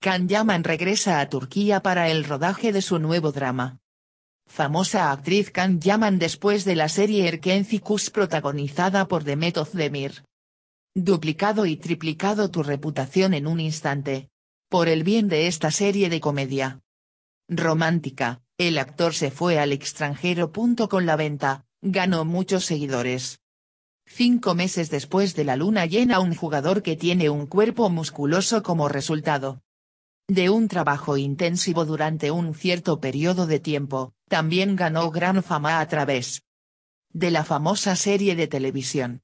Can Yaman regresa a Turquía para el rodaje de su nuevo drama. Famosa actriz Can Yaman después de la serie Kus protagonizada por Demet Özdemir. Duplicado y triplicado tu reputación en un instante. Por el bien de esta serie de comedia romántica, el actor se fue al extranjero. Punto Con la venta, ganó muchos seguidores. Cinco meses después de la luna llena un jugador que tiene un cuerpo musculoso como resultado de un trabajo intensivo durante un cierto periodo de tiempo, también ganó gran fama a través de la famosa serie de televisión.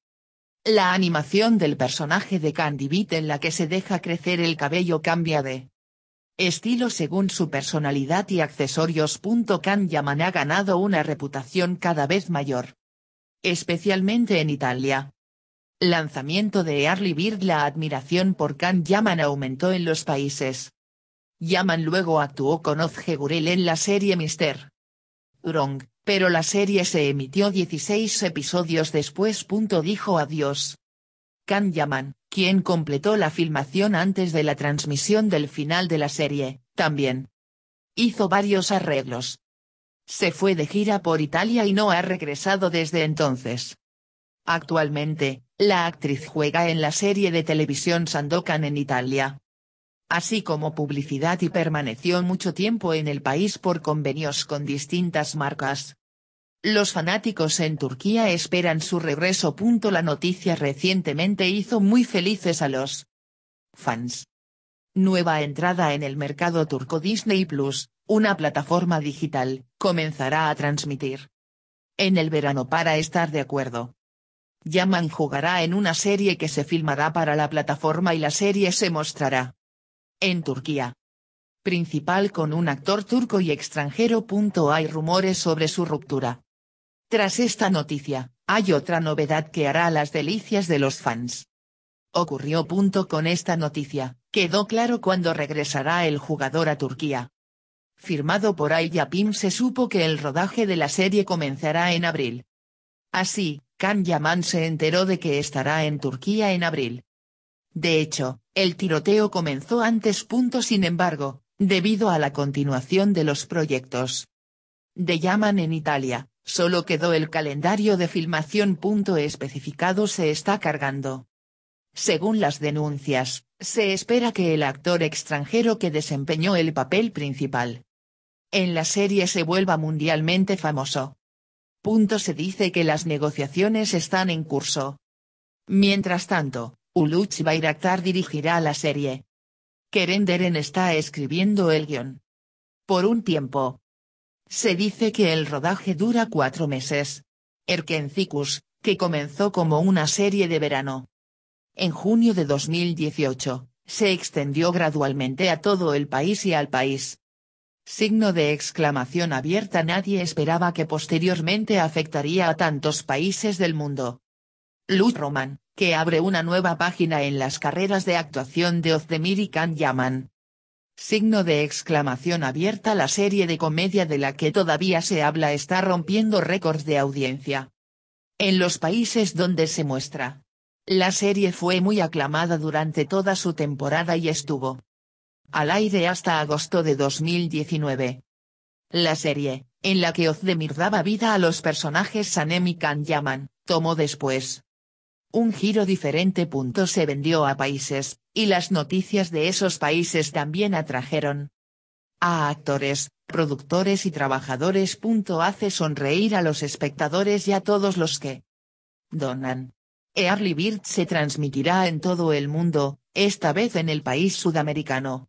La animación del personaje de Candy Beat en la que se deja crecer el cabello cambia de estilo según su personalidad y accesorios. Can Yaman ha ganado una reputación cada vez mayor. Especialmente en Italia. Lanzamiento de Early Bird La admiración por Can Yaman aumentó en los países Yaman luego actuó con Ozge Gurel en la serie Mister. Wrong, pero la serie se emitió 16 episodios después. Dijo adiós. Kan Yaman, quien completó la filmación antes de la transmisión del final de la serie, también hizo varios arreglos. Se fue de gira por Italia y no ha regresado desde entonces. Actualmente, la actriz juega en la serie de televisión Sandokan en Italia así como publicidad y permaneció mucho tiempo en el país por convenios con distintas marcas. Los fanáticos en Turquía esperan su regreso. La noticia recientemente hizo muy felices a los fans. Nueva entrada en el mercado turco Disney Plus, una plataforma digital, comenzará a transmitir. En el verano para estar de acuerdo. Yaman jugará en una serie que se filmará para la plataforma y la serie se mostrará en Turquía. Principal con un actor turco y extranjero. Hay rumores sobre su ruptura. Tras esta noticia, hay otra novedad que hará las delicias de los fans. Ocurrió. Con esta noticia, quedó claro cuando regresará el jugador a Turquía. Firmado por Ay Yapim se supo que el rodaje de la serie comenzará en abril. Así, Can Yaman se enteró de que estará en Turquía en abril. De hecho, el tiroteo comenzó antes. Sin embargo, debido a la continuación de los proyectos de llaman en Italia, solo quedó el calendario de filmación. Especificado se está cargando. Según las denuncias, se espera que el actor extranjero que desempeñó el papel principal en la serie se vuelva mundialmente famoso. Punto se dice que las negociaciones están en curso. Mientras tanto, Uluch Bayraktar dirigirá la serie. Keren Deren está escribiendo el guión. Por un tiempo. Se dice que el rodaje dura cuatro meses. Erkencikus, que comenzó como una serie de verano. En junio de 2018, se extendió gradualmente a todo el país y al país. Signo de exclamación abierta nadie esperaba que posteriormente afectaría a tantos países del mundo. Luz Roman, que abre una nueva página en las carreras de actuación de Ozdemir y Can Yaman. Signo de exclamación abierta la serie de comedia de la que todavía se habla está rompiendo récords de audiencia. En los países donde se muestra. La serie fue muy aclamada durante toda su temporada y estuvo al aire hasta agosto de 2019. La serie, en la que Ozdemir daba vida a los personajes Sanem y Kan Yaman, tomó después un giro diferente. Se vendió a países, y las noticias de esos países también atrajeron a actores, productores y trabajadores. Hace sonreír a los espectadores y a todos los que donan. Early Bird se transmitirá en todo el mundo, esta vez en el país sudamericano.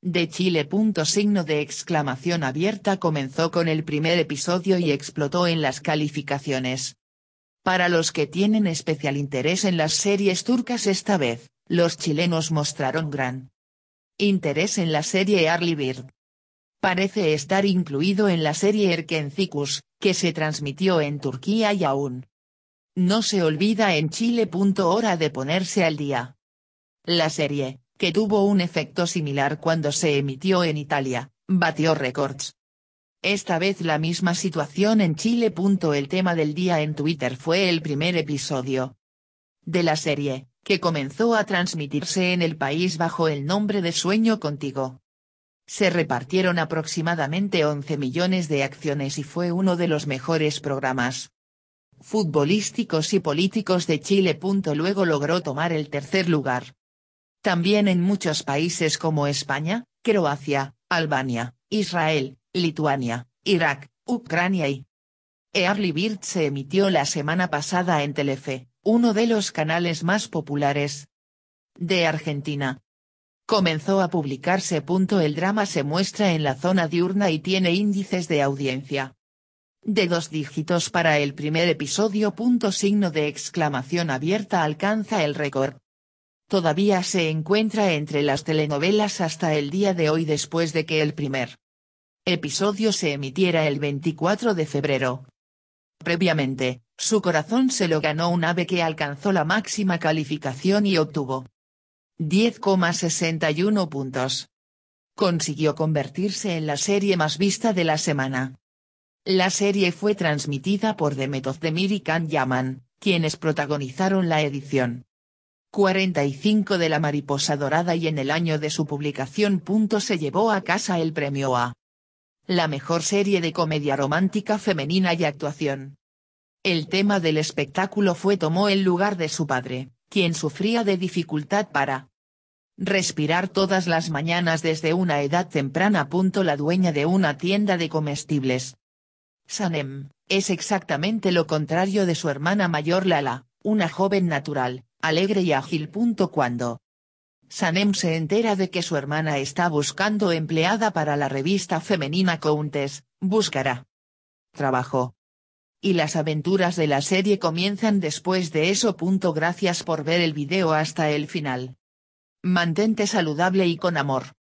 De Chile. Signo de exclamación abierta comenzó con el primer episodio y explotó en las calificaciones. Para los que tienen especial interés en las series turcas esta vez, los chilenos mostraron gran interés en la serie Early Bird. Parece estar incluido en la serie Erkencicus, que se transmitió en Turquía y aún no se olvida en Chile. Hora de ponerse al día. La serie, que tuvo un efecto similar cuando se emitió en Italia, batió récords esta vez la misma situación en Chile. El tema del día en Twitter fue el primer episodio de la serie, que comenzó a transmitirse en el país bajo el nombre de Sueño Contigo. Se repartieron aproximadamente 11 millones de acciones y fue uno de los mejores programas futbolísticos y políticos de Chile. Luego logró tomar el tercer lugar. También en muchos países como España, Croacia, Albania, Israel, Lituania, Irak, Ucrania y Early Bird se emitió la semana pasada en Telefe, uno de los canales más populares de Argentina. Comenzó a publicarse. El drama se muestra en la zona diurna y tiene índices de audiencia de dos dígitos para el primer episodio. Signo de exclamación abierta alcanza el récord. Todavía se encuentra entre las telenovelas hasta el día de hoy después de que el primer episodio se emitiera el 24 de febrero. Previamente, su corazón se lo ganó un ave que alcanzó la máxima calificación y obtuvo 10,61 puntos. Consiguió convertirse en la serie más vista de la semana. La serie fue transmitida por Demet Demir y Can Yaman, quienes protagonizaron la edición. 45 de la Mariposa Dorada y en el año de su publicación. Se llevó a casa el premio A la mejor serie de comedia romántica femenina y actuación. El tema del espectáculo fue tomó el lugar de su padre, quien sufría de dificultad para respirar todas las mañanas desde una edad temprana. La dueña de una tienda de comestibles. Sanem, es exactamente lo contrario de su hermana mayor Lala, una joven natural, alegre y ágil. Cuando, Sanem se entera de que su hermana está buscando empleada para la revista femenina Countess, buscará trabajo. Y las aventuras de la serie comienzan después de eso. Gracias por ver el video hasta el final. Mantente saludable y con amor.